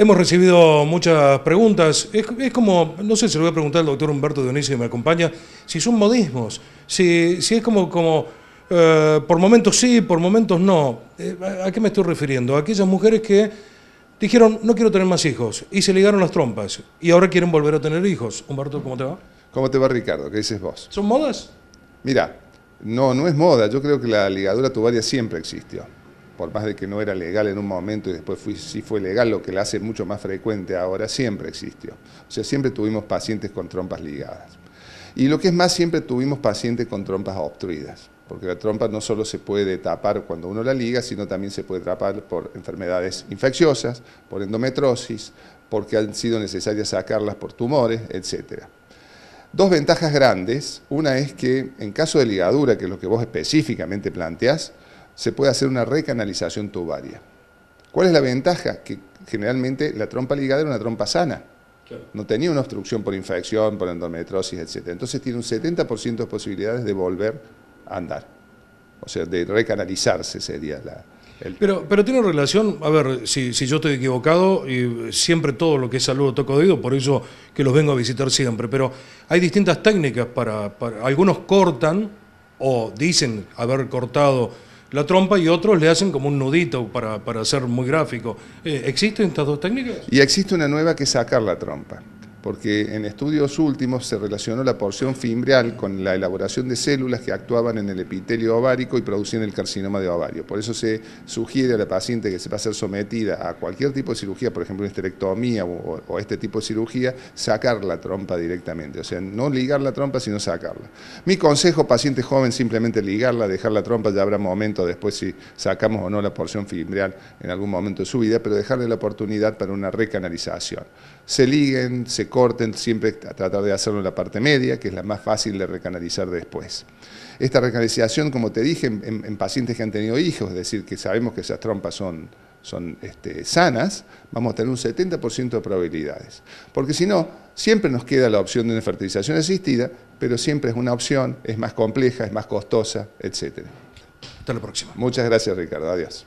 Hemos recibido muchas preguntas. Es, como, no sé se lo voy a preguntar al doctor Humberto Dionisio que me acompaña, si son modismos, si, si es como, como eh, por momentos sí, por momentos no. Eh, ¿A qué me estoy refiriendo? A aquellas mujeres que dijeron, no quiero tener más hijos, y se ligaron las trompas, y ahora quieren volver a tener hijos. Humberto, ¿cómo te va? ¿Cómo te va, Ricardo? ¿Qué dices vos? ¿Son modas? Mira, no, no es moda. Yo creo que la ligadura tubaria siempre existió por más de que no era legal en un momento y después fui, sí fue legal, lo que la hace mucho más frecuente ahora, siempre existió. O sea, siempre tuvimos pacientes con trompas ligadas. Y lo que es más, siempre tuvimos pacientes con trompas obstruidas, porque la trompa no solo se puede tapar cuando uno la liga, sino también se puede tapar por enfermedades infecciosas, por endometrosis, porque han sido necesarias sacarlas por tumores, etc. Dos ventajas grandes. Una es que en caso de ligadura, que es lo que vos específicamente planteás, se puede hacer una recanalización tubaria. ¿Cuál es la ventaja? Que generalmente la trompa ligada era una trompa sana. No tenía una obstrucción por infección, por endometriosis, etc. Entonces tiene un 70% de posibilidades de volver a andar. O sea, de recanalizarse sería la, el... Pero, pero tiene relación, a ver, si, yo estoy equivocado, y siempre todo lo que es salud lo toco de oído, por eso que los vengo a visitar siempre, pero hay distintas técnicas para algunos cortan o dicen haber cortado la trompa y otros le hacen como un nudito para, para ser muy gráfico. Eh, ¿Existen estas dos técnicas? Y existe una nueva que es sacar la trompa porque en estudios últimos se relacionó la porción fimbrial con la elaboración de células que actuaban en el epitelio ovárico y producían el carcinoma de ovario. Por eso se sugiere a la paciente que se va a ser sometida a cualquier tipo de cirugía, por ejemplo una esterectomía o, este tipo de cirugía, sacar la trompa directamente, o sea, no ligar la trompa, sino sacarla. Mi consejo, paciente joven, simplemente ligarla, dejar la trompa, ya habrá momento después si sacamos o no la porción fimbrial en algún momento de su vida, pero dejarle la oportunidad para una recanalización. Se liguen, se corten, siempre tratar de hacerlo en la parte media, que es la más fácil de recanalizar después. Esta recanalización, como te dije, en, pacientes que han tenido hijos, es decir, que sabemos que esas trompas son, son este, sanas, vamos a tener un 70% de probabilidades. Porque si no, siempre nos queda la opción de una fertilización asistida, pero siempre es una opción, es más compleja, es más costosa, etc. Hasta la próxima. Muchas gracias, Ricardo. Adiós.